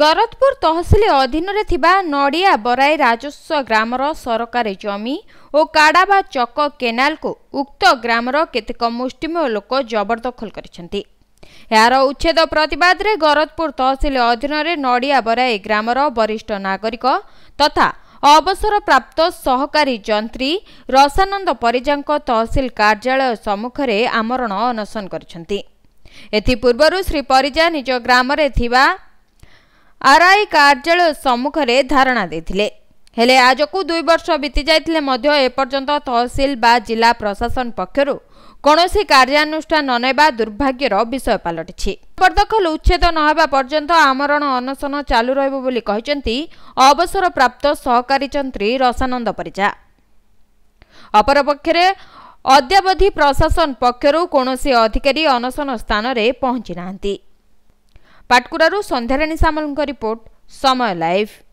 ଗରଦପୁର ତହସିଲ ଅଧୀନରେ ଥିବା ନଡ଼ିଆ ବରାଇ ରାଜସ୍ୱ ଗ୍ରାମର ସରକାରୀ ଜମି ଓ କାଡ଼ାବା ଚକ କେନାଲକୁ ଉକ୍ତ ଗ୍ରାମର କେତେକ ମୁଷ୍ଟିମୟ ଲୋକ ଜବରଦଖଲ କରିଛନ୍ତି ଏହାର ଉଚ୍ଛେଦ ପ୍ରତିବାଦରେ ଗରଦପୁର ତହସିଲ ଅଧୀନରେ ନଡ଼ିଆ ବରାଇ ଗ୍ରାମର ବରିଷ୍ଠ ନାଗରିକ ତଥା ଅବସରପ୍ରାପ୍ତ ସହକାରୀ ଯନ୍ତ୍ରୀ ରସାନନ୍ଦ ପରିଜାଙ୍କ ତହସିଲ କାର୍ଯ୍ୟାଳୟ ସମ୍ମୁଖରେ ଆମରଣ ଅନଶନ କରିଛନ୍ତି ଏଥିପୂର୍ବରୁ ଶ୍ରୀ ପରିଜା ନିଜ ଗ୍ରାମରେ ଥିବା ଆର୍ଆଇ କାର୍ଯ୍ୟାଳୟ ସମ୍ମୁଖରେ ଧାରଣା ଦେଇଥିଲେ ହେଲେ ଆଜକୁ ଦୁଇ ବର୍ଷ ବିତିଯାଇଥିଲେ ମଧ୍ୟ ଏପର୍ଯ୍ୟନ୍ତ ତହସିଲ ବା ଜିଲ୍ଲା ପ୍ରଶାସନ ପକ୍ଷରୁ କୌଣସି କାର୍ଯ୍ୟାନୁଷ୍ଠାନ ନେବା ଦୁର୍ଭାଗ୍ୟର ବିଷୟ ପାଲଟିଛି ଜବରଦଖଲ ଉଚ୍ଛେଦ ନହେବା ପର୍ଯ୍ୟନ୍ତ ଆମରଣ ଅନଶନ ଚାଲୁ ରହିବ ବୋଲି କହିଛନ୍ତି ଅବସରପ୍ରାପ୍ତ ସହକାରୀ ଯନ୍ତ୍ରୀ ରସାନନ୍ଦ ପରିଜା ଅପରପକ୍ଷରେ ଅଦ୍ୟାବଧି ପ୍ରଶାସନ ପକ୍ଷରୁ କୌଣସି ଅଧିକାରୀ ଅନଶନ ସ୍ଥାନରେ ପହଞ୍ଚି ନାହାନ୍ତି पाटकुडारू सन्धाराणी सामलको रिपोर्ट समय लाइफ